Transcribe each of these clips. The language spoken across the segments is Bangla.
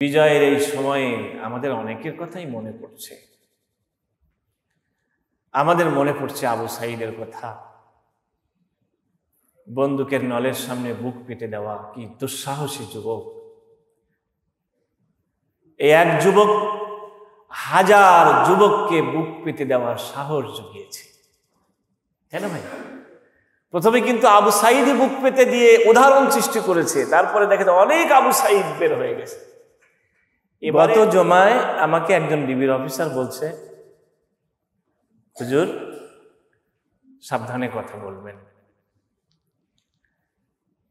বিজয়ের এই সময়ে আমাদের অনেকের কথাই মনে পড়ছে আমাদের মনে পড়ছে আবু সাইদের কথা বন্দুকের নলের সামনে বুক পেটে দেওয়া কি দুঃসাহসী যুবক এই এক যুবক হাজার যুবককে বুক পেতে দেওয়ার সাহস জুগিয়েছে কেন ভাই প্রথমে কিন্তু আবু সাইদ বুক পেতে দিয়ে উদাহরণ সৃষ্টি করেছে তারপরে দেখা যায় অনেক আবু সাইদ বের হয়ে গেছে গত জমায় আমাকে একজন ডিবির অফিসার বলছে হুজুর সাবধানে কথা বলবেন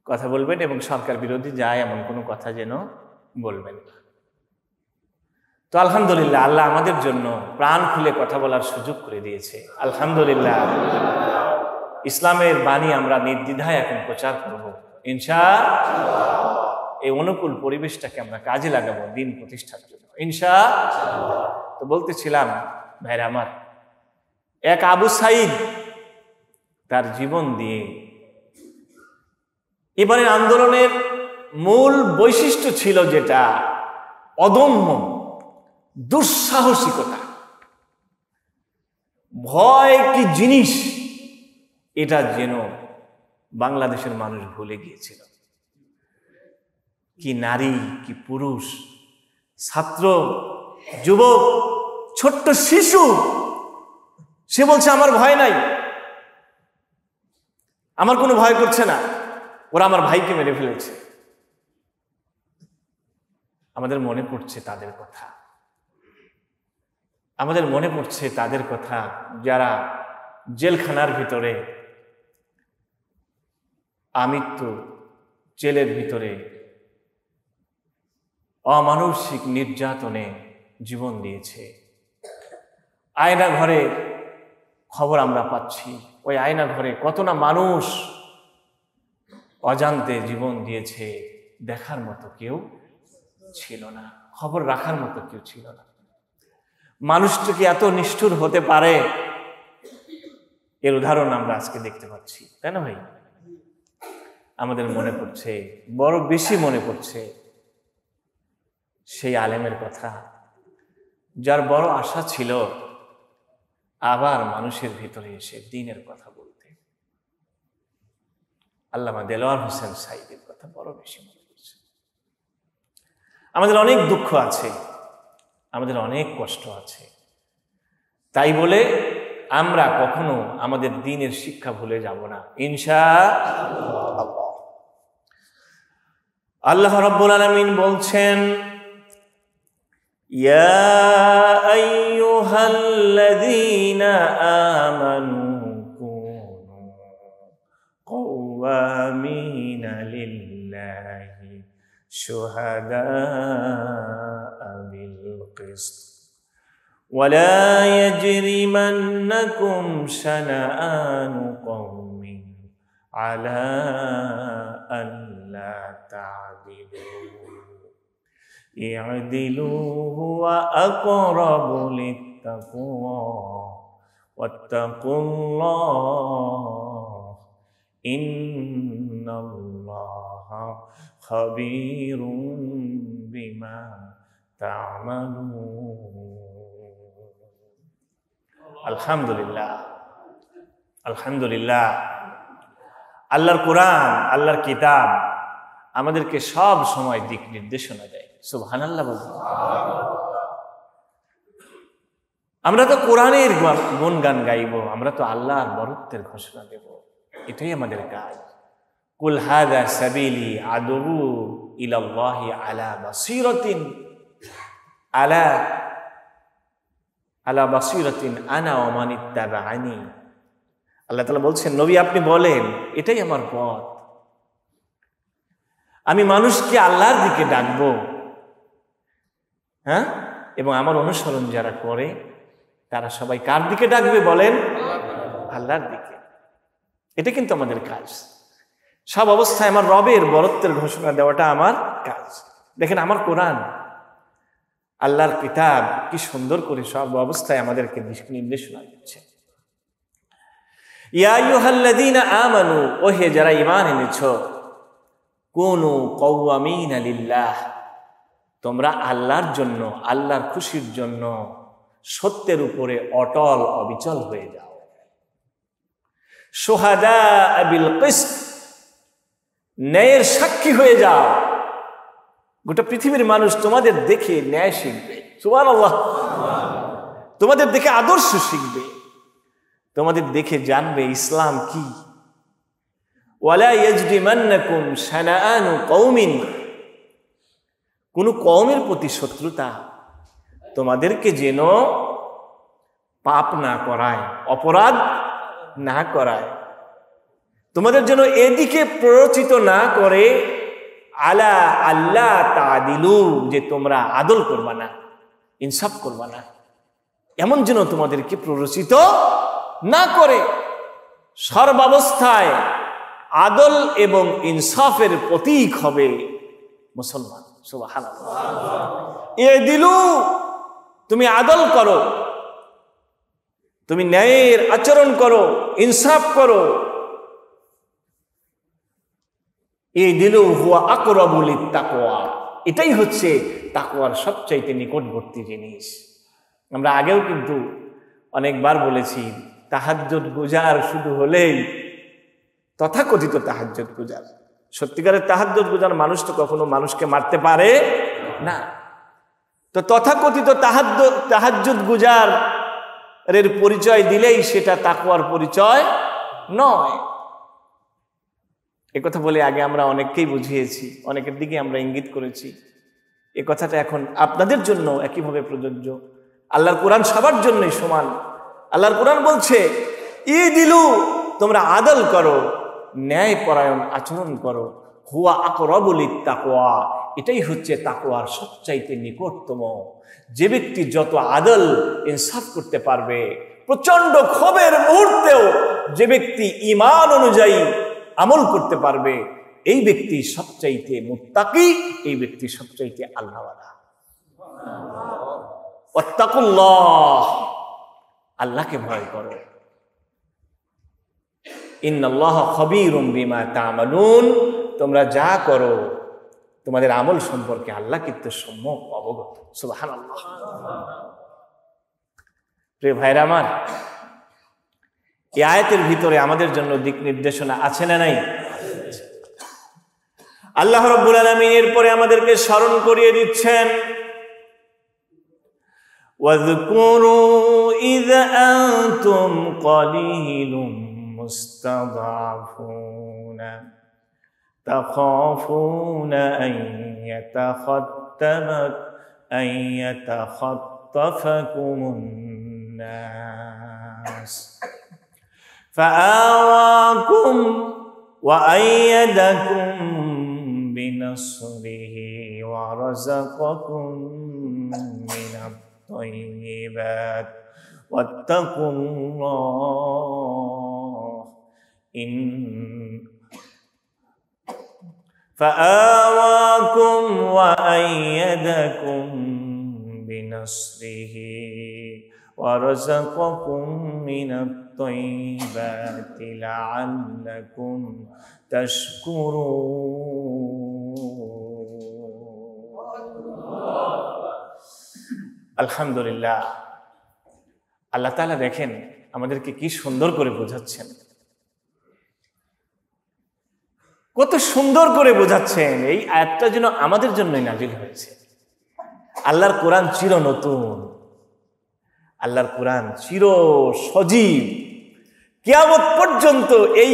কথা বলবেন এবং সরকার বিরোধী যায় এমন কোনো কথা যেন বলবেন তো আলহামদুলিল্লাহ আল্লাহ আমাদের জন্য প্রাণ খুলে কথা বলার সুযোগ করে দিয়েছে আলহামদুলিল্লাহ ইসলামের বাণী আমরা নির্দ্বিধায় এখন প্রচার করব ইনশা এই অনুকূল পরিবেশটাকে আমরা কাজে লাগাবো দিন প্রতিষ্ঠার জন্য ইনশা তো বলতেছিলাম ভাইরা আমার এক আবু সাইদ তার জীবন দিয়ে এবারে আন্দোলনের মূল বৈশিষ্ট্য ছিল যেটা অদম্য দুঃসাহসিকতা ভয় কি জিনিস এটা যেন বাংলাদেশের মানুষ ভুলে গিয়েছিল কি নারী কি পুরুষ ছাত্র যুবক ছোট্ট শিশু সে বলছে আমার ভয় নাই আমার কোনো ভয় করছে না ওরা আমার ভাইকে মেরে ফেলেছে আমাদের মনে পড়ছে তাদের কথা আমাদের মনে পড়ছে তাদের কথা যারা জেলখানার ভিতরে আমিত্য জেলের ভিতরে অমানসিক নির্যাতনে জীবন দিয়েছে আয়না ঘরে খবর আমরা পাচ্ছি ওই আয়না ঘরে কত না মানুষ অজান্তে জীবন দিয়েছে দেখার মতো কেউ ছিল না খবর রাখার মতো কেউ ছিল না মানুষটা কি এত নিষ্ঠুর হতে পারে এর উদাহরণ আমরা আজকে দেখতে পাচ্ছি তাই না ভাই আমাদের মনে পড়ছে বড় বেশি মনে পড়ছে সেই আলেমের কথা যার বড় আশা ছিল আবার মানুষের ভিতরে এসে দিনের কথা বলতে আল্লামা দেলোয়ার হোসেন সাইদের কথা বড় বেশি মনে করছে আমাদের অনেক দুঃখ আছে আমাদের অনেক কষ্ট আছে তাই বলে আমরা কখনো আমাদের দিনের শিক্ষা ভুলে যাব না ইনশা আল্লাহ রব্বুল আলমিন বলছেন يا ايها الذين امنوا كونوا قوامين لله شهداء بالقسط ولا يجرمنكم شنآن قوم على ألا تعدلوا আলহামদুলিল্লাহ আলহামদুলিল্লাহ আল্লাহর কোরআন আল্লাহর কিতাব আমাদেরকে সব সময় দিক নির্দেশনা দেয় সুবহানাল্লাহ বলবো আমরা তো কোরআনের মন গান গাইব আমরা তো আল্লাহর বরত্বের ঘোষণা দেব এটাই আমাদের কাজ কুলহাদা সাবিলি আদবু ইলাল্লাহি আলা বাসিরাতিন আলা আলা বাসিরাতিন আনা ওমানিত্তাবা আনি আল্লাহ তালা বলছেন নবী আপনি বলেন এটাই আমার পথ আমি মানুষকে আল্লাহর দিকে ডাকবো হ্যাঁ এবং আমার অনুসরণ যারা করে তারা সবাই কার দিকে ডাকবে বলেন আল্লাহর দিকে এটা কিন্তু আমাদের কাজ সব অবস্থায় আমার রবের বরত্বের ঘোষণা দেওয়াটা আমার কাজ দেখেন আমার কোরআন আল্লাহর কিতাব কি সুন্দর করে সব অবস্থায় আমাদেরকে নির্দেশনা দিচ্ছে আমানু ওহে যারা ইমান এনেছ কোন আমিন আলিল্লাহ তোমরা আল্লাহর জন্য আল্লাহর খুশির জন্য সত্যের উপরে অটল অবিচল হয়ে যাও সোহাদা আবিল ন্যায়ের সাক্ষী হয়ে যাও গোটা পৃথিবীর মানুষ তোমাদের দেখে ন্যায় শিখবে সুবান আল্লাহ তোমাদের দেখে আদর্শ শিখবে তোমাদের দেখে জানবে ইসলাম কি ওয়ালা ইয়াজরিমান্নাকুম শানাআনু কৌমিন কোনো কমের প্রতি শত্রুতা তোমাদেরকে যেন পাপ না করায় অপরাধ না করায় তোমাদের যেন এদিকে প্ররোচিত না করে আলা আল্লাহ দিলু যে তোমরা আদল করবা না ইনসাফ করবা না এমন যেন তোমাদেরকে প্ররোচিত না করে সর্বাবস্থায় আদল এবং ইনসাফের প্রতীক হবে মুসলমান এ ইয়ে দিলু তুমি আদল করো তুমি ন্যায়ের আচরণ করো ইনসাফ করো এই ইয়ে দিলু হুয়া আকরাবুলি তাকোয়া এটাই হচ্ছে তাকোয়ার সবচাইতে নিকটবর্তী জিনিস আমরা আগেও কিন্তু অনেকবার বলেছি তাহাজ্জত গুজার শুধু হলেই তথাকথিত তাহাজ্জত গুজার সত্যিকারের তাহাজ্জত গোজার মানুষ তো কখনো মানুষকে মারতে পারে না তো তথাকথিত তাহাদ্দ তাহাজ্জুদ গুজার এর পরিচয় দিলেই সেটা তাকুয়ার পরিচয় নয় কথা বলে আগে আমরা অনেককেই বুঝিয়েছি অনেকের দিকে আমরা ইঙ্গিত করেছি এ কথাটা এখন আপনাদের জন্য একইভাবে প্রযোজ্য আল্লাহর কোরআন সবার জন্যই সমান আল্লাহর কোরআন বলছে ই দিলু তোমরা আদল করো ন্যায়পরায়ণ আচরণ করো হুয়া আকরবলিক তাকোয়া এটাই হচ্ছে তাকোয়ার সবচাইতে নিকটতম যে ব্যক্তি যত আদল ইনসাফ করতে পারবে প্রচন্ড ক্ষোভের মুহূর্তেও যে ব্যক্তি ইমান অনুযায়ী আমল করতে পারবে এই ব্যক্তি সবচাইতে মুত্তাকি এই ব্যক্তি সবচাইতে আল্লাহওয়ালা অত্তাকুল্লাহ আল্লাহকে ভয় করো ইন্নআল্লাহ খবিরুম বিমা তামালুন তোমরা যা করো তোমাদের আমল সম্পর্কে আল্লাহ কিন্তু সম্যক অবগত সুবাহান আল্লাহ প্রিয় ভাইরা আমার এই আয়াতের ভিতরে আমাদের জন্য দিক নির্দেশনা আছে না নাই আল্লাহ রব্বুল আলমিন এরপরে আমাদেরকে স্মরণ করিয়ে দিচ্ছেন واذكروا তুম أنتم قليل مستضعفون تخافون أن يتخطفك أن يتخطفكم الناس فآواكم وأيدكم بنصره ورزقكم من الطيبات واتقوا الله إن فآواكم وأيدكم بنصره ورزقكم من الطيبات لعلكم تشكرون الحمد আলহামদুলিল্লাহ আল্লাহ তালা দেখেন আমাদেরকে কি সুন্দর করে বোঝাচ্ছেন কত সুন্দর করে বোঝাচ্ছেন এই আয়াতটা যেন আমাদের জন্যই নাজিল হয়েছে আল্লাহর কোরআন চির নতুন আল্লাহর কোরআন চির সজীব কেয়ামত পর্যন্ত এই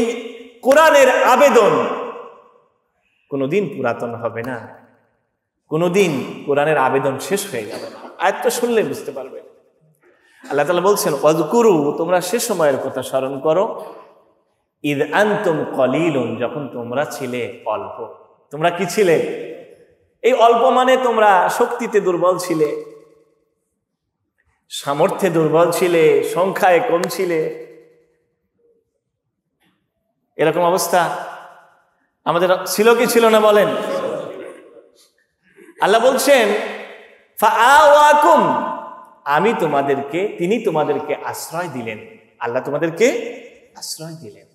কোরআনের আবেদন কোনোদিন পুরাতন হবে না কোনোদিন কোরআনের আবেদন শেষ হয়ে যাবে না আয়াতটা শুনলে বুঝতে পারবে আল্লাহ তালা বলছেন অজকুরু তোমরা সে সময়ের কথা স্মরণ করো ঈদ আন্তম কলিলুন যখন তোমরা ছিলে অল্প তোমরা কি ছিলে এই অল্প মানে তোমরা শক্তিতে দুর্বল ছিলে সামর্থ্যে দুর্বল ছিলে সংখ্যায় কম ছিলে এরকম অবস্থা আমাদের ছিল কি ছিল না বলেন আল্লাহ বলছেন আমি তোমাদেরকে তিনি তোমাদেরকে আশ্রয় দিলেন আল্লাহ তোমাদেরকে আশ্রয় দিলেন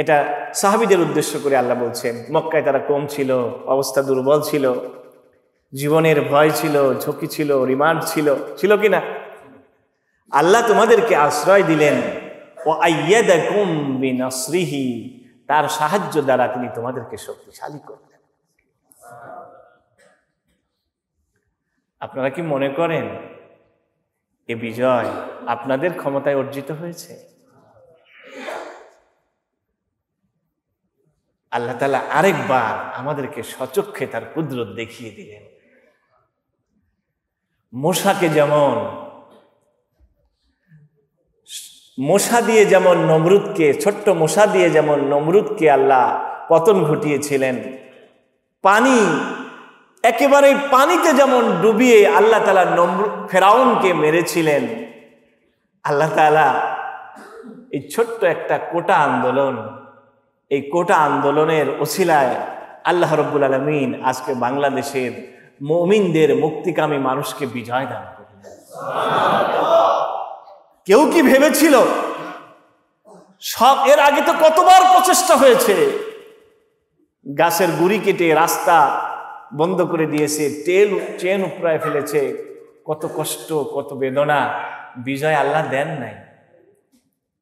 এটা সাহাবিদের উদ্দেশ্য করে আল্লাহ বলছেন মক্কায় তারা কম ছিল অবস্থা দুর্বল ছিল জীবনের ভয় ছিল ঝুঁকি ছিল রিমান্ড ছিল ছিল কি না আল্লাহ তোমাদেরকে আশ্রয় দিলেন ও আইয়াদিহি তার সাহায্য দ্বারা তিনি তোমাদেরকে শক্তিশালী করলেন আপনারা কি মনে করেন এ বিজয় আপনাদের ক্ষমতায় অর্জিত হয়েছে আল্লাহ তালা আরেকবার আমাদেরকে সচক্ষে তার কুদরত দেখিয়ে দিলেন মশাকে যেমন মশা দিয়ে যেমন নমরুদকে ছোট্ট মশা দিয়ে যেমন নমরুদকে আল্লাহ পতন ঘটিয়েছিলেন পানি একেবারে পানিতে যেমন ডুবিয়ে আল্লাহ তালা নম্র ফেরাউনকে মেরেছিলেন আল্লাহ তালা এই ছোট্ট একটা কোটা আন্দোলন এই কোটা আন্দোলনের অছিলায় আল্লাহ রব্বুল আলমিন আজকে বাংলাদেশের মমিনদের মুক্তিকামী মানুষকে বিজয় দান কেউ কি ভেবেছিল সব এর আগে তো কতবার প্রচেষ্টা হয়েছে গাছের গুড়ি কেটে রাস্তা বন্ধ করে দিয়েছে তেল চেন উপরে ফেলেছে কত কষ্ট কত বেদনা বিজয় আল্লাহ দেন নাই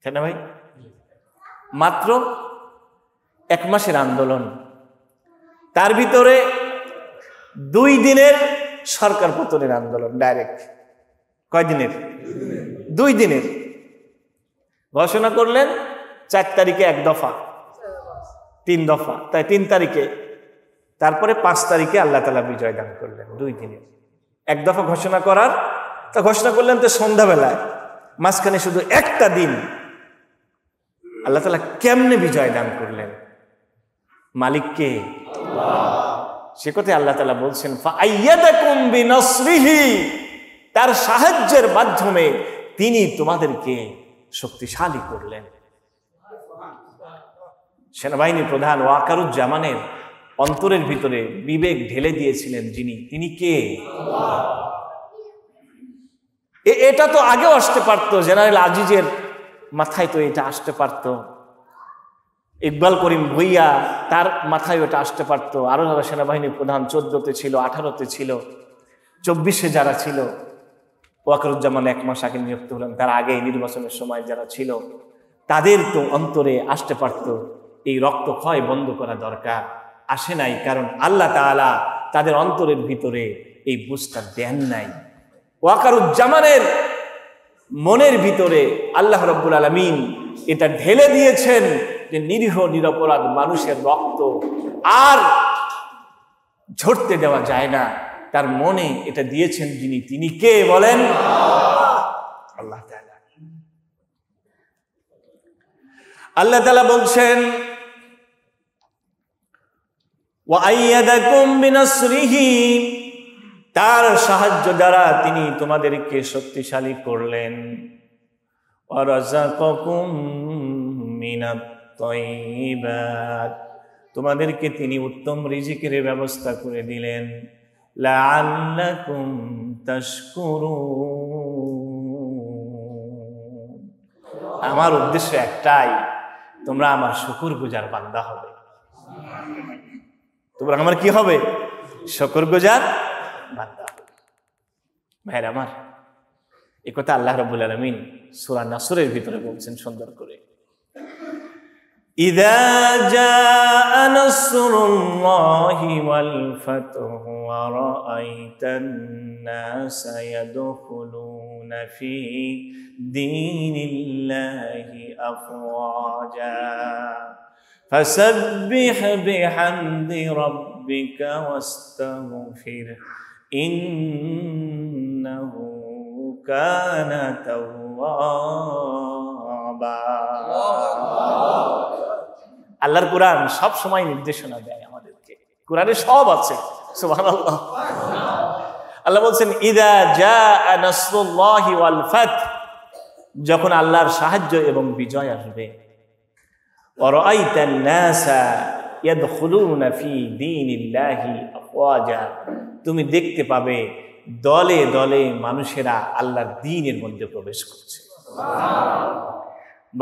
কেন ভাই মাত্র এক মাসের আন্দোলন তার ভিতরে দুই দিনের সরকার পতনের আন্দোলন ডাইরেক্ট কয় দিনের দুই দিনের ঘোষণা করলেন চার তারিখে এক দফা তিন দফা তাই তিন তারিখে তারপরে পাঁচ তারিখে আল্লাহ তালা বিজয় দান করলেন দুই দিনের এক দফা ঘোষণা করার তা ঘোষণা করলেন তো সন্ধ্যাবেলায় মাঝখানে শুধু একটা দিন আল্লাহ তালা কেমনে বিজয় দান করলেন মালিককে সে কথা আল্লাহ তালা বলছেন তার সাহায্যের মাধ্যমে তিনি তোমাদেরকে শক্তিশালী করলেন সেনাবাহিনী প্রধান ওয়াকারুজ্জামানের অন্তরের ভিতরে বিবেক ঢেলে দিয়েছিলেন যিনি তিনি কে এটা তো আগেও আসতে পারতো জেনারেল আজিজের মাথায় তো এটা আসতে পারতো ইকবাল করিম ভুইয়া তার মাথায় ওটা আসতে পারত আরও যারা সেনাবাহিনীর প্রধান চোদ্দতে ছিল আঠারোতে ছিল চব্বিশে যারা ছিল ওয়াকরুজ্জামান এক মাস আগে নিযুক্ত হলেন তার আগে নির্বাচনের সময় যারা ছিল তাদের তো অন্তরে আসতে পারত এই রক্ত ক্ষয় বন্ধ করা দরকার আসে নাই কারণ আল্লাহ তালা তাদের অন্তরের ভিতরে এই বুঝটা দেন নাই ওয়াকারুজ্জামানের মনের ভিতরে আল্লাহ রব্বুল আলমিন এটা ঢেলে দিয়েছেন যে নিরীহ নিরপরাধ মানুষের রক্ত আর ঝরতে দেওয়া যায় না তার মনে এটা দিয়েছেন যিনি তিনি কে বলেন আল্লাহ আল্লাহ তালা বলছেন তার সাহায্য দ্বারা তিনি তোমাদেরকে শক্তিশালী করলেন তৈবাত তোমাদেরকে তিনি উত্তম রিজিকের ব্যবস্থা করে দিলেন লাল্লাকুম আমার উদ্দেশ্য একটাই তোমরা আমার শুকুর গুজার বান্দা হবে তোমরা আমার কি হবে শকুর গুজার বান্দা ভাইরা আমার এ কথা আল্লাহ রবুল আলমিন সুরা নাসুরের ভিতরে বলছেন সুন্দর করে إذا جاء نصر الله والفتح ورأيت الناس يدخلون في دين الله أفواجا فسبح بحمد ربك واستغفر إنه كان توابا আল্লাহর কোরআন সব সময় নির্দেশনা দেয় আমাদেরকে কোরআনে সব আছে সুবাহ আল্লাহ বলছেন ইদা যা ওয়াল ফাত যখন আল্লাহর সাহায্য এবং বিজয় আসবে ওয়ারাইতান নাসা ইয়াদখুলুনা ফি দীনিল্লাহি আফওয়াজা তুমি দেখতে পাবে দলে দলে মানুষেরা আল্লাহর দিনের মধ্যে প্রবেশ করছে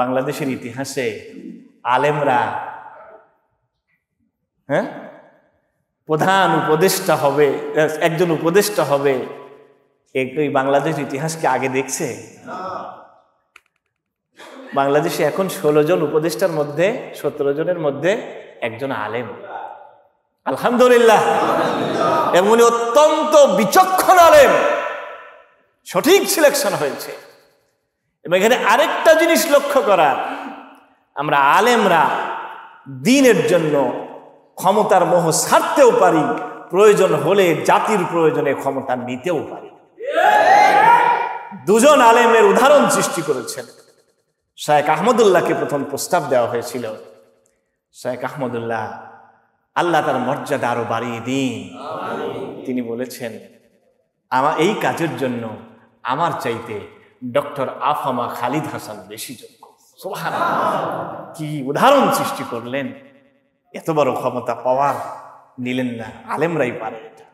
বাংলাদেশের ইতিহাসে আলেমরা হ্যাঁ প্রধান উপদেষ্টা হবে একজন উপদেষ্টা হবে এই বাংলাদেশ ইতিহাসকে আগে দেখছে বাংলাদেশে এখন ষোলো জন উপদেষ্টার মধ্যে সতেরো জনের মধ্যে একজন আলেম আলহামদুলিল্লাহ এমনি অত্যন্ত বিচক্ষণ আলেম সঠিক সিলেকশন হয়েছে এবং এখানে আরেকটা জিনিস লক্ষ্য করার আমরা আলেমরা দিনের জন্য ক্ষমতার মোহ সারতেও পারি প্রয়োজন হলে জাতির প্রয়োজনে ক্ষমতা নিতেও পারি দুজন আলেমের উদাহরণ সৃষ্টি করেছেন শায়েক আহমদুল্লাহকে প্রথম প্রস্তাব দেওয়া হয়েছিল শায়েক আহমদুল্লাহ আল্লাহ তার মর্যাদা আরো বাড়িয়ে দিন তিনি বলেছেন আমার এই কাজের জন্য আমার চাইতে ডক্টর আফামা খালিদ হাসান বেশি যোগ্য সোহান কি উদাহরণ সৃষ্টি করলেন এত বড় ক্ষমতা পাওয়ার নিলেন না আলেমরাই পারে এটা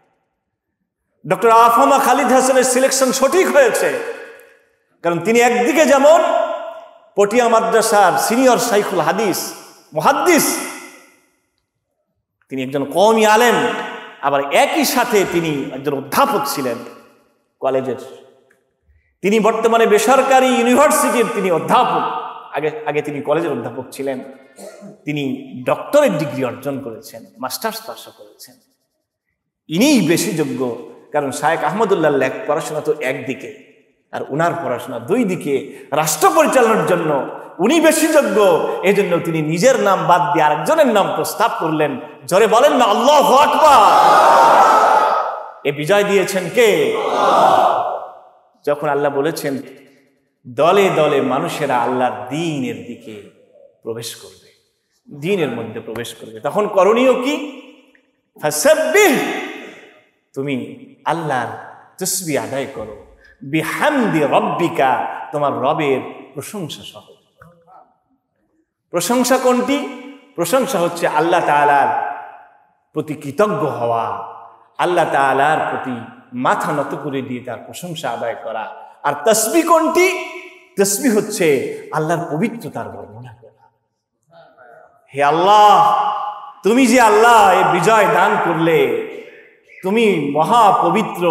ডক্টর আফামা খালিদ হাসানের সিলেকশন সঠিক হয়েছে কারণ তিনি একদিকে যেমন পটিয়া মাদ্রাসার সিনিয়র সাইফুল হাদিস মহাদ্দিস তিনি একজন কমই আলেম আবার একই সাথে তিনি একজন অধ্যাপক ছিলেন কলেজের তিনি বর্তমানে বেসরকারি ইউনিভার্সিটির তিনি অধ্যাপক আগে আগে তিনি কলেজের অধ্যাপক ছিলেন তিনি ডক্টরের ডিগ্রি অর্জন করেছেন মাস্টার্স পাশ করেছেন ইনিই বেশি যোগ্য কারণ শায়েক আহমদুল্লাহ লেখ পড়াশোনা তো একদিকে আর উনার পড়াশোনা দুই দিকে রাষ্ট্র পরিচালনার জন্য উনি বেশি যোগ্য এই জন্য তিনি নিজের নাম বাদ দিয়ে আরেকজনের নাম প্রস্তাব করলেন জরে বলেন না আল্লাহ আকবার এ বিজয় দিয়েছেন কে যখন আল্লাহ বলেছেন দলে দলে মানুষেরা আল্লাহর দিনের দিকে প্রবেশ করবে দিনের মধ্যে প্রবেশ করবে তখন করণীয় কি তুমি আল্লাহর তসবি আদায় করো বিহামদি রব্বিকা তোমার রবের প্রশংসা সহ প্রশংসা কোনটি প্রশংসা হচ্ছে আল্লাহ তালার প্রতি কৃতজ্ঞ হওয়া আল্লাহ তালার প্রতি মাথা নত করে দিয়ে তার প্রশংসা আদায় করা আর তসবি কোনটি তসবি হচ্ছে আল্লাহর পবিত্রতার বর্ণনা করা হে আল্লাহ তুমি যে আল্লাহ এ বিজয় দান করলে তুমি মহা পবিত্র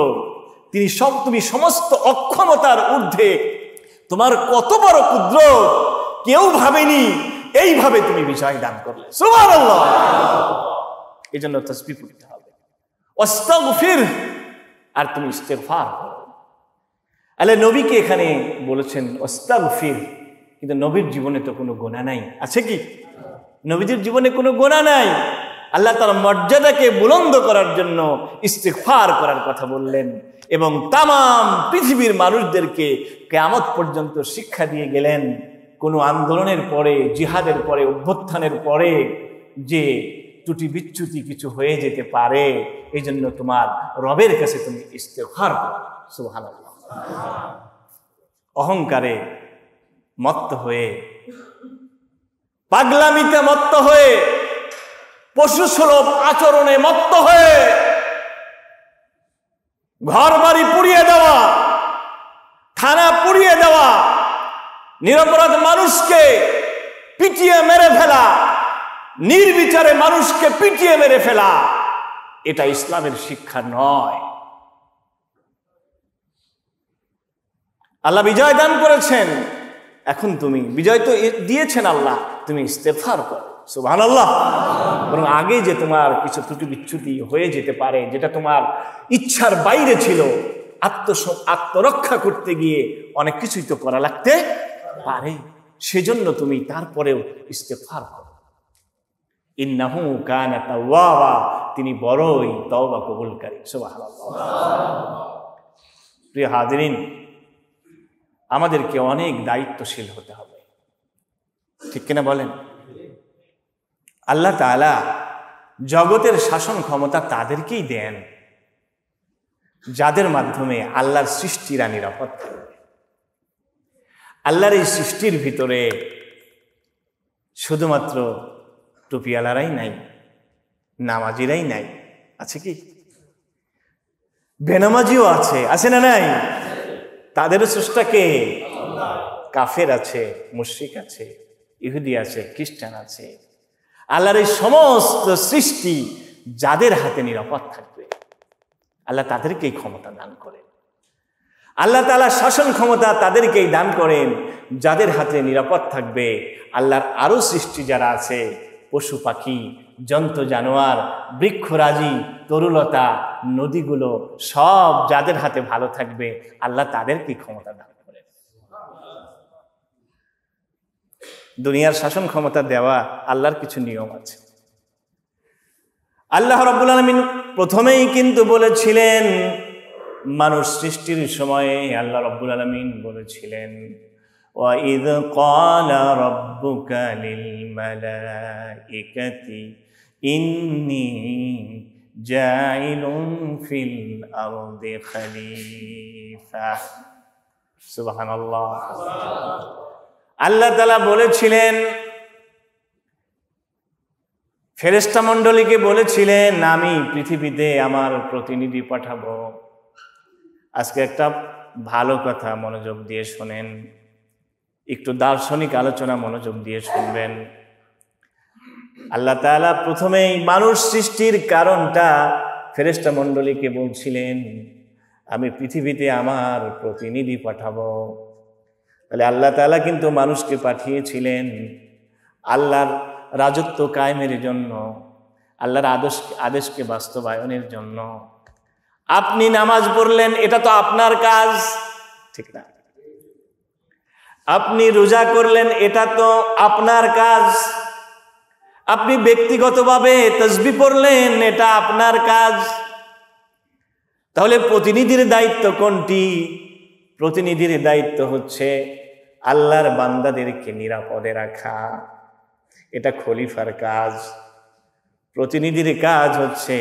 তিনি সব তুমি সমস্ত অক্ষমতার ঊর্ধ্বে তোমার কত বড় ক্ষুদ্র কেউ ভাবেনি এইভাবে তুমি বিজয় দান করলে সুবহানাল্লাহ এই জন্য তসবি পড়তে হবে অস্তাগফির আর তুমি ইস্তেফার করো আল্লাহ নবীকে এখানে বলেছেন অস্তাগ ফির কিন্তু নবীর জীবনে তো কোনো গোনা নাই আছে কি নবীজির জীবনে কোনো গোনা নাই আল্লাহ তার মর্যাদাকে বুলন্দ করার জন্য ইস্তেকফার করার কথা বললেন এবং তাম পৃথিবীর মানুষদেরকে কেমত পর্যন্ত শিক্ষা দিয়ে গেলেন কোনো আন্দোলনের পরে জিহাদের পরে অভ্যুত্থানের পরে যে ত্রুটি বিচ্যুতি কিছু হয়ে যেতে পারে এই জন্য তোমার রবের কাছে তুমি ইস্তেফার করো সুহান অহংকারে মত্ত হয়ে পাগলামিতে মত্ত হয়ে পশু সুলভ আচরণে মত্ত হয়ে ঘর বাড়ি পুড়িয়ে দেওয়া থানা পুড়িয়ে দেওয়া নিরপরাধ মানুষকে পিটিয়ে মেরে ফেলা নির্বিচারে মানুষকে পিটিয়ে মেরে ফেলা এটা ইসলামের শিক্ষা নয় আল্লাহ বিজয় দান করেছেন এখন তুমি বিজয় তো দিয়েছেন আল্লাহ তুমি ইস্তেফার করো সুহান আল্লাহ বরং আগে যে তোমার কিছু ত্রুটি বিচ্ছুতি হয়ে যেতে পারে যেটা তোমার ইচ্ছার বাইরে ছিল আত্ম আত্মরক্ষা করতে গিয়ে অনেক কিছুই তো করা লাগতে পারে সেজন্য তুমি তারপরেও ইস্তেফার করো ইন্নাহু কানা তাওয়াবা তিনি বড়ই তওবা কবুলকারী সুবাহ প্রিয় হাজরিন আমাদেরকে অনেক দায়িত্বশীল হতে হবে ঠিক কিনা বলেন আল্লাহ তালা জগতের শাসন ক্ষমতা তাদেরকেই দেন যাদের মাধ্যমে আল্লাহর সৃষ্টিরা নিরাপদ থাকবে আল্লাহর এই সৃষ্টির ভিতরে শুধুমাত্র টুপিয়ালারাই নাই নামাজিরাই নাই আছে কি বেনামাজিও আছে আছে না নাই তাদের কে কাফের আছে মুশ্রিক আছে ইহুদি আছে খ্রিস্টান আছে আল্লাহর এই সমস্ত সৃষ্টি যাদের হাতে নিরাপদ থাকবে আল্লাহ তাদেরকেই ক্ষমতা দান করেন আল্লাহ তালা শাসন ক্ষমতা তাদেরকেই দান করেন যাদের হাতে নিরাপদ থাকবে আল্লাহর আরও সৃষ্টি যারা আছে পশু পাখি জন্তু জানোয়ার বৃক্ষরাজি তরুলতা নদীগুলো সব যাদের হাতে ভালো থাকবে আল্লাহ তাদেরকে ক্ষমতা দান করে দুনিয়ার শাসন ক্ষমতা দেওয়া আল্লাহর কিছু নিয়ম আছে আল্লাহ রব্বুল আলমিন প্রথমেই কিন্তু বলেছিলেন মানুষ সৃষ্টির সময়ে আল্লাহ রব্বুল আলমিন বলেছিলেন وإذ قال ربك للملائكة إني جاعل في الأرض خليفة سبحان الله আল্লাহ তালা বলেছিলেন ফেরেস্তা মণ্ডলীকে বলেছিলেন আমি পৃথিবীতে আমার প্রতিনিধি পাঠাবো আজকে একটা ভালো কথা মনোযোগ দিয়ে শোনেন একটু দার্শনিক আলোচনা মনোযোগ দিয়ে শুনবেন আল্লাহ তালা প্রথমেই মানুষ সৃষ্টির কারণটা ফেরেস্টা মণ্ডলীকে বলছিলেন আমি পৃথিবীতে আমার প্রতিনিধি পাঠাবো তাহলে আল্লাহ তালা কিন্তু মানুষকে পাঠিয়েছিলেন আল্লাহর রাজত্ব কায়েমের জন্য আল্লাহর আদেশ আদেশকে বাস্তবায়নের জন্য আপনি নামাজ পড়লেন এটা তো আপনার কাজ ঠিক না আপনি রোজা করলেন এটা তো আপনার কাজ আপনি ব্যক্তিগতভাবে তসবি পড়লেন এটা আপনার কাজ তাহলে প্রতিনিধির দায়িত্ব কোনটি প্রতিনিধির দায়িত্ব হচ্ছে আল্লাহর বান্দাদেরকে নিরাপদে রাখা এটা খলিফার কাজ প্রতিনিধির কাজ হচ্ছে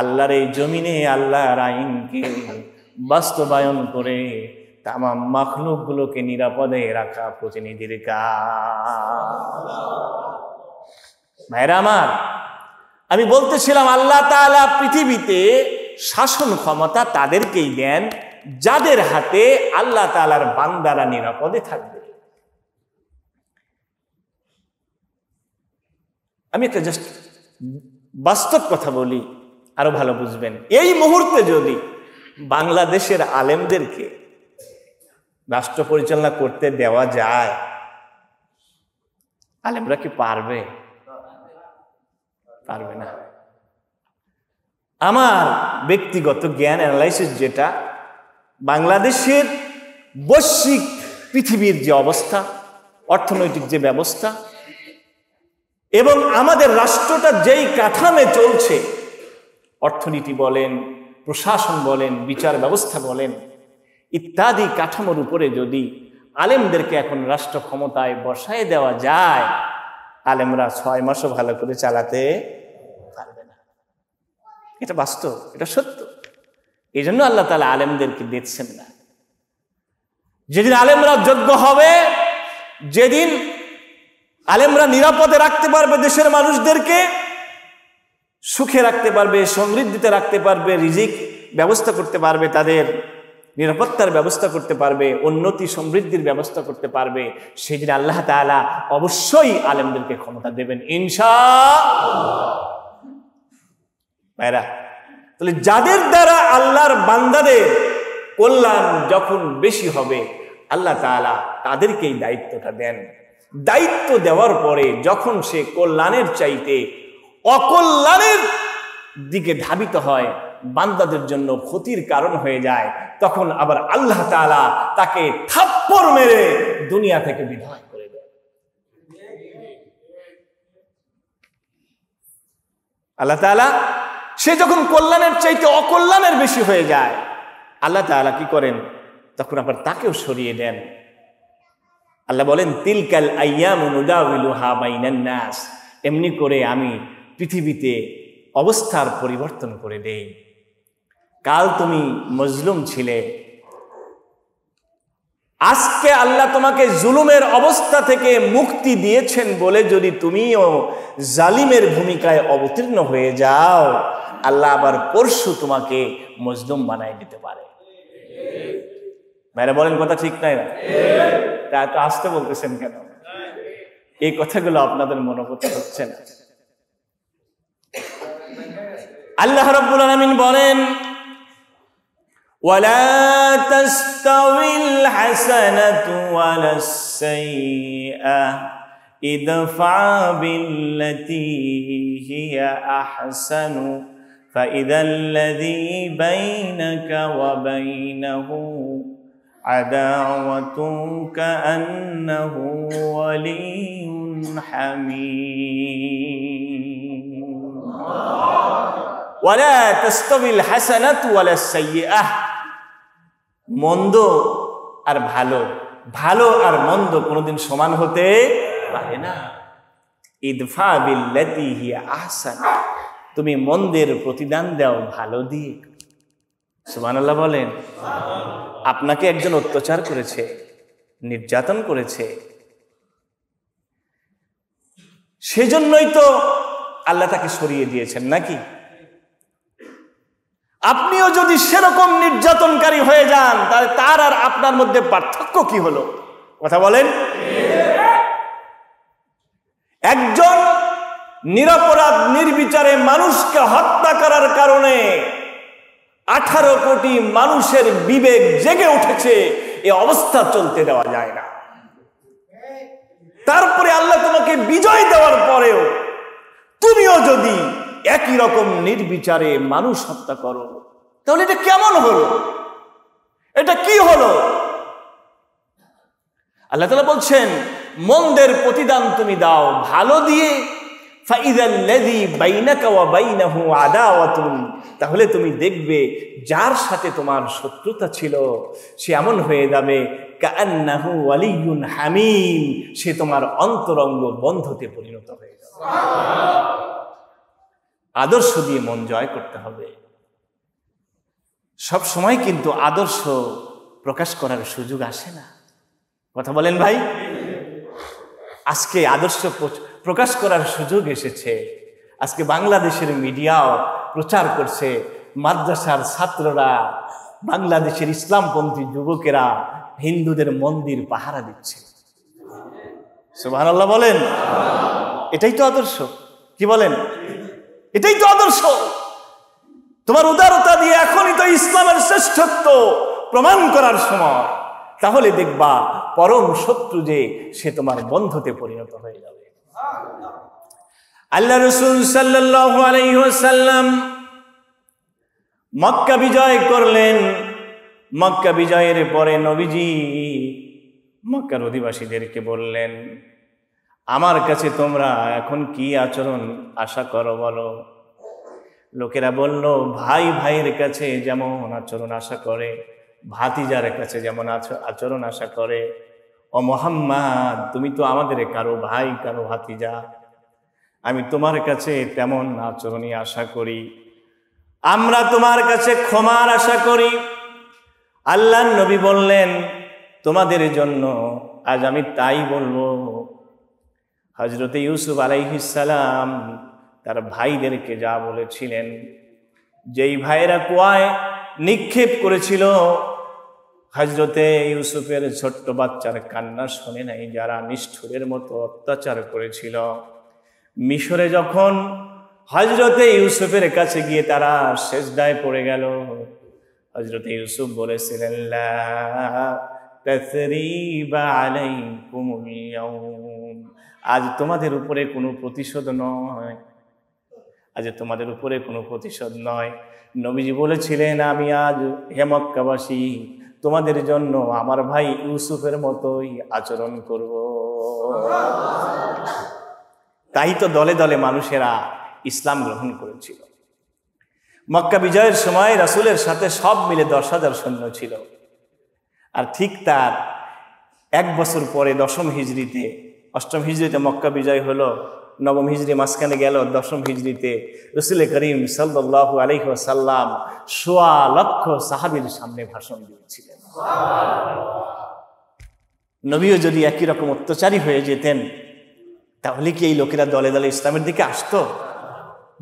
আল্লাহর এই জমিনে আল্লাহর আইনকে বাস্তবায়ন করে তামাম গুলোকে নিরাপদে রাখা প্রতিনিধির কাজ ভাইরা আমার আমি বলতেছিলাম আল্লাহ তালা পৃথিবীতে শাসন ক্ষমতা তাদেরকেই দেন যাদের হাতে আল্লাহ তালার বান্দারা নিরাপদে থাকবে আমি একটা জাস্ট বাস্তব কথা বলি আরো ভালো বুঝবেন এই মুহূর্তে যদি বাংলাদেশের আলেমদেরকে রাষ্ট্র পরিচালনা করতে দেওয়া যায় আলেমরা কি পারবে পারবে না আমার ব্যক্তিগত জ্ঞান অ্যানালাইসিস যেটা বাংলাদেশের বৈশ্বিক পৃথিবীর যে অবস্থা অর্থনৈতিক যে ব্যবস্থা এবং আমাদের রাষ্ট্রটা যেই কাঠামে চলছে অর্থনীতি বলেন প্রশাসন বলেন বিচার ব্যবস্থা বলেন ইত্যাদি কাঠামোর উপরে যদি আলেমদেরকে এখন রাষ্ট্র ক্ষমতায় বসায় দেওয়া যায় আলেমরা ছয় মাসও ভালো করে চালাতে পারবে না এটা বাস্তব এটা সত্য এই জন্য আল্লাহ তালা আলেমদেরকে দিচ্ছেন না যেদিন আলেমরা যোগ্য হবে যেদিন আলেমরা নিরাপদে রাখতে পারবে দেশের মানুষদেরকে সুখে রাখতে পারবে সমৃদ্ধিতে রাখতে পারবে রিজিক ব্যবস্থা করতে পারবে তাদের নিরাপত্তার ব্যবস্থা করতে পারবে উন্নতি সমৃদ্ধির ব্যবস্থা করতে পারবে সেই দিন আল্লাহ তালা অবশ্যই আলেমদেরকে ক্ষমতা দেবেন ইনসা তাহলে যাদের দ্বারা আল্লাহর বান্দাদের কল্যাণ যখন বেশি হবে আল্লাহ তালা তাদেরকেই দায়িত্বটা দেন দায়িত্ব দেওয়ার পরে যখন সে কল্যাণের চাইতে অকল্যাণের দিকে ধাবিত হয় বান্দাদের জন্য ক্ষতির কারণ হয়ে যায় তখন আবার আল্লাহ তালা তাকে থাপ্পড় মেরে দুনিয়া থেকে বিধায় করে দেয় আল্লাহ তালা সে যখন কল্যাণের চাইতে অকল্যাণের বেশি হয়ে যায় আল্লাহ তালা কি করেন তখন আবার তাকেও সরিয়ে দেন আল্লাহ বলেন তিলকাল নাস এমনি করে আমি পৃথিবীতে অবস্থার পরিবর্তন করে দেয় কাল তুমি মজলুম ছিলে আজকে আল্লাহ তোমাকে জুলুমের অবস্থা থেকে মুক্তি দিয়েছেন বলে যদি তুমিও জালিমের ভূমিকায় অবতীর্ণ হয়ে যাও আল্লাহ আবার পরশু তোমাকে মজলুম বানাই দিতে পারে ম্যাডাম বলেন কথা ঠিক নাই না তা এত আসতে বলতেছেন কেন এই কথাগুলো আপনাদের মনে করতে হচ্ছে না আল্লাহ রব্বুল আলমিন বলেন ولا تستوي الحسنة ولا السيئة ادفع بالتي هي أحسن فإذا الذي بينك وبينه عداوة كأنه ولي حميد ولا تستوي الحسنة ولا السيئة মন্দ আর ভালো ভালো আর মন্দ কোনোদিন সমান হতে পারে না ইদফা বিল্লাতি হিয়া আহসান তুমি মন্দের প্রতিদান দাও ভালো দিয়ে সুবান আল্লাহ বলেন আপনাকে একজন অত্যাচার করেছে নির্যাতন করেছে সেজন্যই তো আল্লাহ তাকে সরিয়ে দিয়েছেন নাকি আপনিও যদি সেরকম নির্যাতনকারী হয়ে যান তাহলে তার আর আপনার মধ্যে পার্থক্য কি হলো কথা বলেন একজন নিরাপরাধ নির্বিচারে মানুষকে হত্যা করার কারণে আঠারো কোটি মানুষের বিবেক জেগে উঠেছে এ অবস্থা চলতে দেওয়া যায় না তারপরে আল্লাহ তোমাকে বিজয় দেওয়ার পরেও তুমিও যদি একই রকম নির্বিচারে মানুষ হত্যা করো তাহলে এটা কেমন হলো এটা কি হলো আল্লাহ তালা বলছেন মন্দের প্রতিদান তুমি দাও ভালো দিয়ে তাহলে তুমি দেখবে যার সাথে তোমার শত্রুতা ছিল সে এমন হয়ে যাবে হামিম সে তোমার অন্তরঙ্গ বন্ধতে পরিণত হয়ে যাবে আদর্শ দিয়ে মন জয় করতে হবে সব সময় কিন্তু আদর্শ প্রকাশ করার সুযোগ আসে না কথা বলেন ভাই আজকে আদর্শ প্রকাশ করার সুযোগ এসেছে আজকে বাংলাদেশের মিডিয়াও প্রচার করছে মাদ্রাসার ছাত্ররা বাংলাদেশের ইসলামপন্থী যুবকেরা হিন্দুদের মন্দির পাহারা দিচ্ছে সুবাহ বলেন এটাই তো আদর্শ কি বলেন এটাই তো আদর্শ তোমার উদারতা দিয়ে এখনই তো ইসলামের শ্রেষ্ঠত্ব প্রমাণ করার সময় তাহলে দেখবা পরম শত্রু যে সে তোমার বন্ধতে পরিণত হয়ে যাবে আল্লাহ রসুল সাল্লাম মক্কা বিজয় করলেন মক্কা বিজয়ের পরে নবীজি মক্কার অধিবাসীদেরকে বললেন আমার কাছে তোমরা এখন কি আচরণ আশা করো বলো লোকেরা বলল ভাই ভাইয়ের কাছে যেমন আচরণ আশা করে ভাতিজার কাছে যেমন আচরণ আশা করে ও মোহাম্মদ তুমি তো আমাদের কারো ভাই কারো ভাতিজা আমি তোমার কাছে তেমন আচরণই আশা করি আমরা তোমার কাছে ক্ষমার আশা করি আল্লাহ নবী বললেন তোমাদের জন্য আজ আমি তাই বলবো হজরত ইউসুফ আলাইহিসালাম তার ভাইদেরকে যা বলেছিলেন যেই ভাইরা কুয়ায় নিক্ষেপ করেছিল হাজরতে ইউসুফের ছোট্ট বাচ্চার কান্না শোনে নাই যারা নিষ্ঠুরের মতো অত্যাচার করেছিল মিশরে যখন হজরতে ইউসুফের কাছে গিয়ে তারা শেষদায় পড়ে গেল হজরতে ইউসুফ বলেছিলেন আজ তোমাদের উপরে কোনো প্রতিশোধ নয় আজ তোমাদের উপরে কোনো প্রতিশোধ নয় নবীজি বলেছিলেন আমি আজ হেমক্কাবাসী তোমাদের জন্য আমার ভাই ইউসুফের মতোই আচরণ করব তাই তো দলে দলে মানুষেরা ইসলাম গ্রহণ করেছিল মক্কা বিজয়ের সময় রাসুলের সাথে সব মিলে দশ হাজার সৈন্য ছিল আর ঠিক তার এক বছর পরে দশম হিজড়িতে অষ্টম হিজড়িতে মক্কা বিজয় হলো নবম হিজড়ি মাঝখানে গেল দশম হিজড়িতে রসুল করিম সাল্লু আলহ্লাম সোয়া লক্ষ সাহাবির সামনে ভাষণ দিয়েছিলেন নবীও যদি একই রকম অত্যাচারী হয়ে যেতেন তাহলে কি এই লোকেরা দলে দলে ইসলামের দিকে আসতো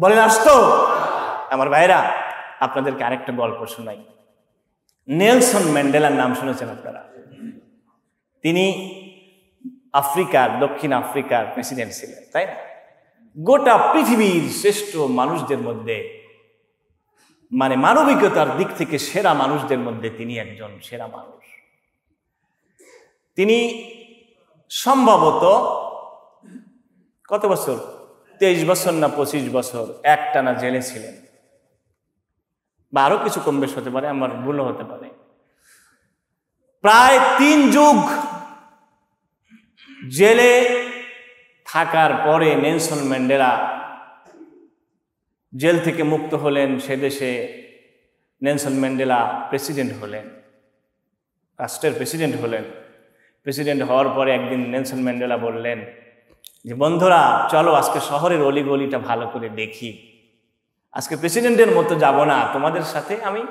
বলেন আসতো আমার ভাইরা আপনাদেরকে আরেকটা গল্প শোনাই নেলসন ম্যান্ডেলার নাম শুনেছেন আপনারা তিনি আফ্রিকার দক্ষিণ আফ্রিকার প্রেসিডেন্ট ছিলেন তাই না গোটা পৃথিবীর শ্রেষ্ঠ মানুষদের মধ্যে মানে মানবিকতার দিক থেকে সেরা মানুষদের মধ্যে তিনি একজন সেরা মানুষ তিনি সম্ভবত কত বছর তেইশ বছর না পঁচিশ বছর একটানা জেলে ছিলেন বা আরো কিছু কম বেশ হতে পারে আমার ভুলও হতে পারে প্রায় তিন যুগ জেলে থাকার পরে নেলসন ম্যান্ডেলা জেল থেকে মুক্ত হলেন সে দেশে নেলসন ম্যান্ডেলা প্রেসিডেন্ট হলেন রাষ্ট্রের প্রেসিডেন্ট হলেন প্রেসিডেন্ট হওয়ার পরে একদিন নেলসন ম্যান্ডেলা বললেন যে বন্ধুরা চলো আজকে শহরের অলিগলিটা ভালো করে দেখি আজকে প্রেসিডেন্টের মতো যাব না তোমাদের সাথে আমি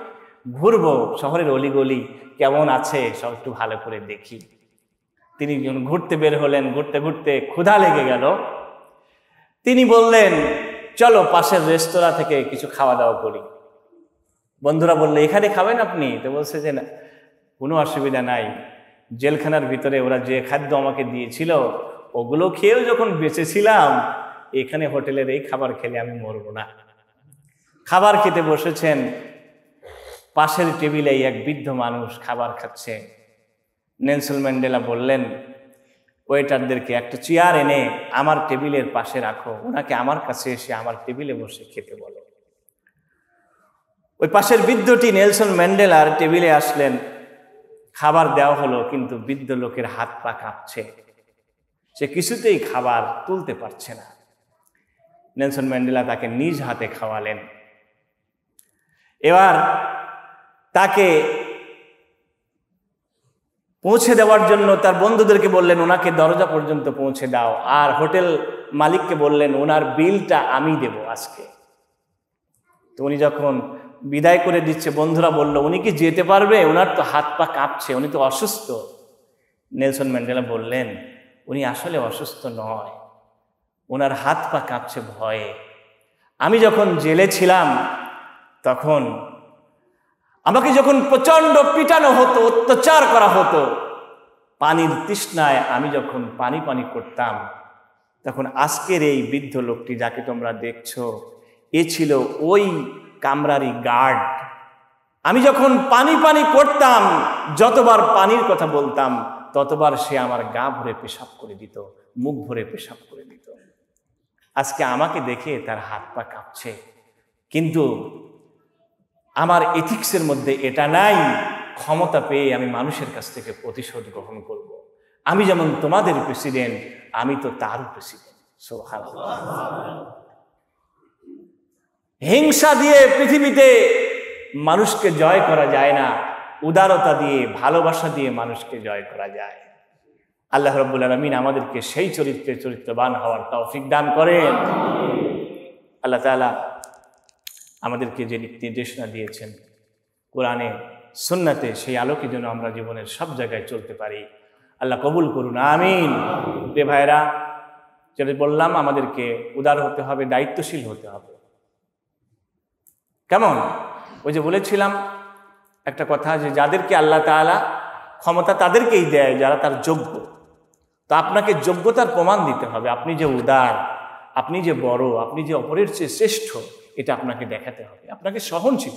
ঘুরবো শহরের অলিগলি কেমন আছে সব একটু ভালো করে দেখি তিনি ঘুরতে বের হলেন ঘুরতে ঘুরতে ক্ষুধা লেগে গেল তিনি বললেন চলো পাশের রেস্তোরাঁ থেকে কিছু খাওয়া দাওয়া করি বন্ধুরা বললে এখানে খাবেন আপনি তো বলছে যে না কোনো অসুবিধা নাই জেলখানার ভিতরে ওরা যে খাদ্য আমাকে দিয়েছিল ওগুলো খেয়েও যখন বেঁচেছিলাম এখানে হোটেলের এই খাবার খেলে আমি মরব না খাবার খেতে বসেছেন পাশের টেবিলে এক বৃদ্ধ মানুষ খাবার খাচ্ছে নেলসন ম্যান্ডেলা বললেন ওয়েটারদেরকে একটা চেয়ার এনে আমার টেবিলের পাশে রাখো ওনাকে আমার কাছে এসে আমার টেবিলে বসে খেতে বলো ওই পাশের বৃদ্ধটি নেলসন ম্যান্ডেলার টেবিলে আসলেন খাবার দেওয়া হলো কিন্তু বৃদ্ধ লোকের হাত পা কাঁপছে সে কিছুতেই খাবার তুলতে পারছে না নেলসন ম্যান্ডেলা তাকে নিজ হাতে খাওয়ালেন এবার তাকে পৌঁছে দেওয়ার জন্য তার বন্ধুদেরকে বললেন ওনাকে দরজা পর্যন্ত পৌঁছে দাও আর হোটেল মালিককে বললেন ওনার বিলটা আমি দেব আজকে তো উনি যখন বিদায় করে দিচ্ছে বন্ধুরা বলল উনি কি যেতে পারবে ওনার তো হাত পা কাঁপছে উনি তো অসুস্থ নেলসন ম্যান্ডেলা বললেন উনি আসলে অসুস্থ নয় ওনার হাত পা কাঁপছে ভয়ে আমি যখন জেলে ছিলাম তখন আমাকে যখন প্রচণ্ড পিটানো হতো অত্যাচার করা হতো পানির তৃষ্ণায় আমি যখন পানি পানি করতাম তখন আজকের এই বৃদ্ধ লোকটি যাকে তোমরা দেখছ এ ছিল ওই কামরারি গার্ড আমি যখন পানি পানি করতাম যতবার পানির কথা বলতাম ততবার সে আমার গা ভরে পেশাব করে দিত মুখ ভরে পেশাব করে দিত আজকে আমাকে দেখে তার হাত পা কাঁপছে কিন্তু আমার এথিক্সের মধ্যে এটা নাই ক্ষমতা পেয়ে আমি মানুষের কাছ থেকে প্রতিশোধ গ্রহণ করব। আমি যেমন তোমাদের প্রেসিডেন্ট আমি তো তারও প্রেসিডেন্ট হিংসা দিয়ে পৃথিবীতে মানুষকে জয় করা যায় না উদারতা দিয়ে ভালোবাসা দিয়ে মানুষকে জয় করা যায় আল্লাহ রব্বুল আলমিন আমাদেরকে সেই চরিত্রে চরিত্রবান হওয়ার তৌফিক দান করেন আল্লাহ তালা আমাদেরকে যে নির্দেশনা দিয়েছেন কোরআনে সুন্নাতে সেই আলোকে যেন আমরা জীবনের সব জায়গায় চলতে পারি আল্লাহ কবুল করুন আমিন রে ভাইরা যেটা বললাম আমাদেরকে উদার হতে হবে দায়িত্বশীল হতে হবে কেমন ওই যে বলেছিলাম একটা কথা যে যাদেরকে আল্লাহ তালা ক্ষমতা তাদেরকেই দেয় যারা তার যোগ্য তো আপনাকে যোগ্যতার প্রমাণ দিতে হবে আপনি যে উদার আপনি যে বড় আপনি যে অপরের চেয়ে শ্রেষ্ঠ এটা আপনাকে দেখাতে হবে আপনাকে সহনশীল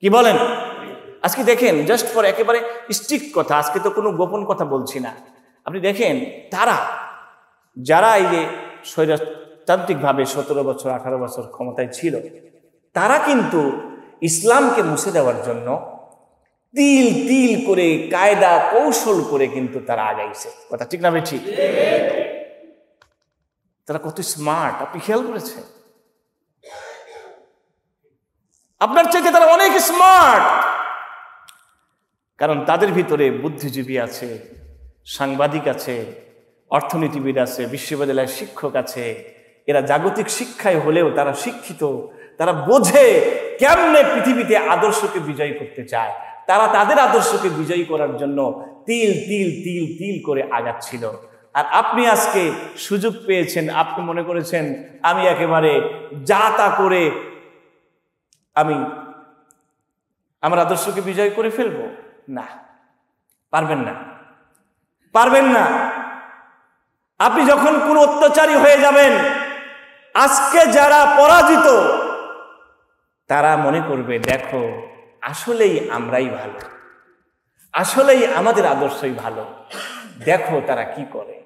কি বলেন আজকে দেখেন জাস্ট ফর একেবারে স্ট্রিক্ট কথা আজকে তো কোনো গোপন কথা বলছি না আপনি দেখেন তারা যারা এই যে শৈরতান্ত্রিকভাবে সতেরো বছর আঠারো বছর ক্ষমতায় ছিল তারা কিন্তু ইসলামকে মুছে দেওয়ার জন্য তিল তিল করে কায়দা কৌশল করে কিন্তু তারা আগাইছে কথা ঠিক না ঠিক তারা কত স্মার্ট আপনি খেয়াল করেছেন আপনার চাইতে তারা অনেক স্মার্ট কারণ তাদের ভিতরে বুদ্ধিজীবী আছে সাংবাদিক আছে অর্থনীতিবিদ আছে বিশ্ববিদ্যালয়ের শিক্ষক আছে এরা জাগতিক শিক্ষায় হলেও তারা শিক্ষিত তারা বোঝে কেমনে পৃথিবীতে আদর্শকে বিজয়ী করতে চায় তারা তাদের আদর্শকে বিজয়ী করার জন্য তিল তিল তিল তিল করে আগাচ্ছিল আর আপনি আজকে সুযোগ পেয়েছেন আপনি মনে করেছেন আমি একেবারে যা তা করে আমি আমার আদর্শকে বিজয় করে ফেলব না পারবেন না পারবেন না আপনি যখন কোন অত্যাচারী হয়ে যাবেন আজকে যারা পরাজিত তারা মনে করবে দেখো আসলেই আমরাই ভালো আসলেই আমাদের আদর্শই ভালো দেখো তারা কি করে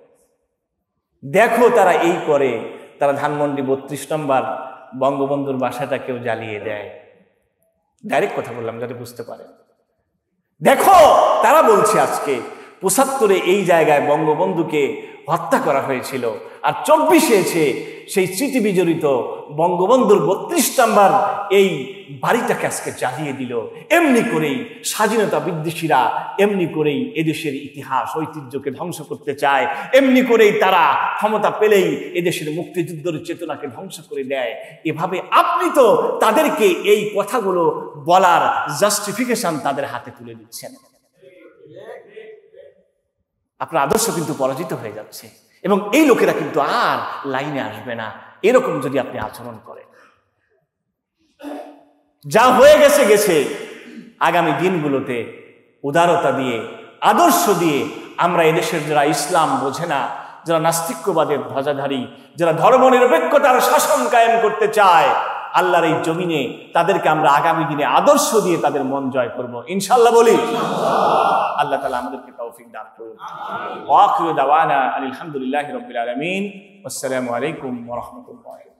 দেখো তারা এই করে তারা ধানমন্ডি বত্রিশ নম্বর বঙ্গবন্ধুর বাসাটা কেউ জ্বালিয়ে দেয় ডাইরেক্ট কথা বললাম যাতে বুঝতে পারেন দেখো তারা বলছে আজকে পঁচাত্তরে এই জায়গায় বঙ্গবন্ধুকে হত্যা করা হয়েছিল আর চব্বিশে এসে সেই স্মৃতি বিজড়িত বঙ্গবন্ধুর বত্রিশ নাম্বার এই বাড়িটাকে আজকে জ্বালিয়ে দিল এমনি করেই স্বাধীনতা বিদ্বেষীরা এমনি করেই এদেশের ইতিহাস ঐতিহ্যকে ধ্বংস করতে চায় এমনি করেই তারা ক্ষমতা পেলেই এদেশের মুক্তিযুদ্ধের চেতনাকে ধ্বংস করে দেয় এভাবে আপনি তো তাদেরকে এই কথাগুলো বলার জাস্টিফিকেশন তাদের হাতে তুলে দিচ্ছেন আপনার আদর্শ কিন্তু পরাজিত হয়ে যাচ্ছে এবং এই লোকেরা কিন্তু আর লাইনে আসবে না এরকম যদি আপনি আচরণ করেন যা হয়ে গেছে গেছে আগামী দিনগুলোতে উদারতা দিয়ে আদর্শ দিয়ে আমরা এদেশের যারা ইসলাম বোঝে না যারা নাস্তিক্যবাদের ধ্বজাধারী যারা ধর্মনিরপেক্ষতার শাসন কায়েম করতে চায় আল্লাহর এই জমিনে তাদেরকে আমরা আগামী দিনে আদর্শ দিয়ে তাদের মন জয় করব ইনশাল্লাহ বলি আল্লাহ তালা আমাদেরকে তৌফিক দান করুন ওয়াকিউ দাওয়ানা আলহামদুলিল্লাহ রবিল আলমিন আসসালামু আলাইকুম রহমতুল্লাহ